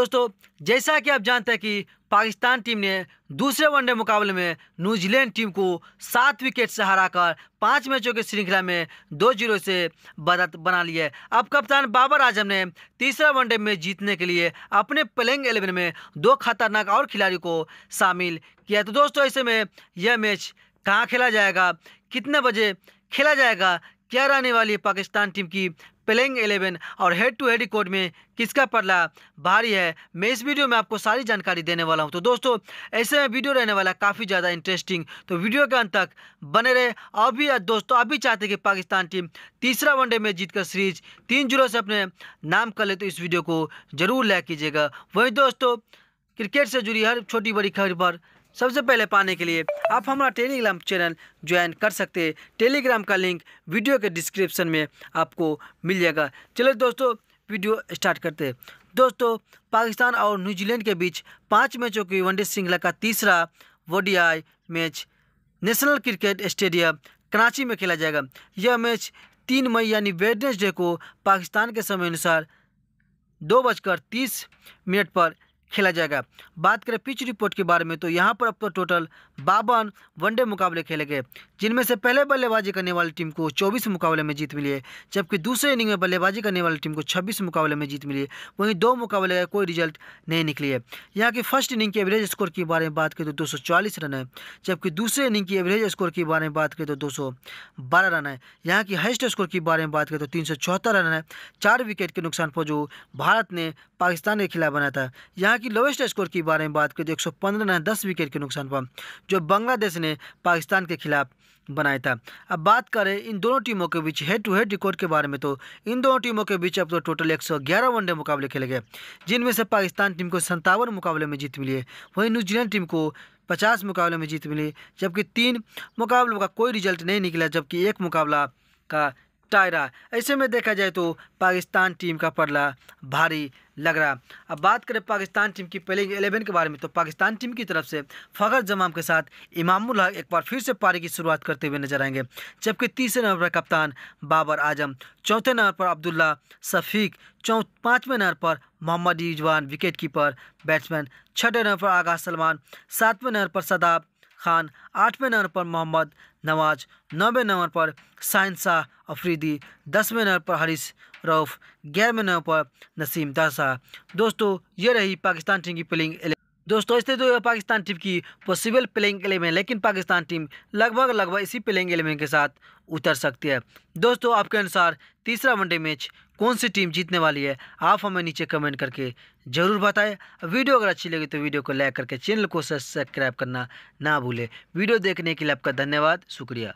दोस्तों जैसा कि आप जानते हैं कि पाकिस्तान टीम ने दूसरे वनडे मुकाबले में न्यूजीलैंड टीम को सात विकेट से हराकर पाँच मैचों की श्रृंखला में दो जीरो से बढ़त बना ली है अब कप्तान बाबर आजम ने तीसरा वनडे में जीतने के लिए अपने प्लेइंग एलेवन में दो खतरनाक और खिलाड़ी को शामिल किया तो दोस्तों ऐसे में यह मैच कहाँ खेला जाएगा कितने बजे खेला जाएगा क्या रहने वाली पाकिस्तान टीम की प्लेइंग एलेवन और हेड टू हेड रिकॉर्ड में किसका पड़ला भारी है मैं इस वीडियो में आपको सारी जानकारी देने वाला हूं तो दोस्तों ऐसे में वीडियो रहने वाला काफ़ी ज़्यादा इंटरेस्टिंग तो वीडियो के अंत तक बने रहे अभी दोस्तों अभी चाहते कि पाकिस्तान टीम तीसरा वनडे में जीतकर सीरीज तीन जीरो से अपने नाम कर ले तो इस वीडियो को जरूर लाइक कीजिएगा वहीं दोस्तों क्रिकेट से जुड़ी हर छोटी बड़ी खबर पर सबसे पहले पाने के लिए आप हमारा टेलीग्राम चैनल ज्वाइन कर सकते हैं टेलीग्राम का लिंक वीडियो के डिस्क्रिप्शन में आपको मिल जाएगा चलो दोस्तों वीडियो स्टार्ट करते हैं दोस्तों पाकिस्तान और न्यूजीलैंड के बीच पाँच मैचों की वनडे श्रृंखला का तीसरा ODI match national cricket stadium Karachi में खेला जाएगा यह मैच तीन मई यानी वेडनेसडे को पाकिस्तान के समय अनुसार दो बजकर तीस मिनट पर खेला जाएगा बात करें पिच रिपोर्ट के बारे में तो यहाँ पर अब तो टोटल बावन वनडे मुकाबले खेले गए जिनमें से पहले बल्लेबाजी करने वाली टीम को चौबीस मुकाबले में जीत मिली है जबकि दूसरे इनिंग में बल्लेबाजी करने वाली टीम को छब्बीस मुकाबले में जीत मिली है वहीं दो मुकाबले का कोई रिजल्ट नहीं निकली है यहाँ की फर्स्ट इनिंग की एवरेज स्कोर के बारे में बात करें तो दो रन है जबकि दूसरे इनिंग की एवरेज स्कोर के बारे में बात करें तो दो रन है यहाँ की हाइस्ट स्कोर के बारे में बात करें तो तीन रन है चार विकेट के नुकसान पर जो भारत ने पाकिस्तान के खिलाफ बनाया था यहाँ की लोवेस्ट स्कोर के बारे में बात करें तो 115 रन दस विकेट के नुकसान पर जो बांग्लादेश ने पाकिस्तान के खिलाफ बनाया था अब बात करें इन दोनों टीमों के बीच हेड टू हेड रिकॉर्ड के बारे में तो इन दोनों टीमों के बीच अब तो टोटल 111 वनडे मुकाबले खेले गए जिनमें से पाकिस्तान टीम को संतावन मुकाबले में जीत मिली है वहीं न्यूजीलैंड टीम को पचास मुकाबले में जीत मिली जबकि तीन मुकाबलों का कोई रिजल्ट नहीं निकला जबकि एक मुकाबला का टायरा ऐसे में देखा जाए तो पाकिस्तान टीम का पड़ला भारी लग रहा अब बात करें पाकिस्तान टीम की प्लेइंग एलेवन के बारे में तो पाकिस्तान टीम की तरफ से फखर जमाम के साथ इमामुल हक एक बार फिर से पारी की शुरुआत करते हुए नजर आएंगे जबकि तीसरे नंबर पर कप्तान बाबर आजम चौथे नंबर पर अब्दुल्ला शफीक चौ पाँचवें नंबर पर Mohammad Rizwan wicket keeper batsman छठे नंबर पर आगाज सलमान सातवें नंबर पर सदाब खान आठवें नंबर पर मोहम्मद नवाज नौवें नंबर पर साइन शाह अफरीदी दसवें नंबर पर हरीश रऊफ़ ग्यारहवें नंबर पर नसीम दासा दोस्तों ये रही पाकिस्तान टीम की प्लेइंग दोस्तों इस तो पाकिस्तान टीम की पॉसिबल प्लेइंग एलेवन लेकिन पाकिस्तान टीम लगभग लगभग इसी प्लेइंग एलेवन के साथ उतर सकती है दोस्तों आपके अनुसार तीसरा वनडे मैच कौन सी टीम जीतने वाली है आप हमें नीचे कमेंट करके ज़रूर बताएं वीडियो अगर अच्छी लगी तो वीडियो को लाइक करके चैनल को सब्सक्राइब करना ना भूलें वीडियो देखने के लिए आपका धन्यवाद शुक्रिया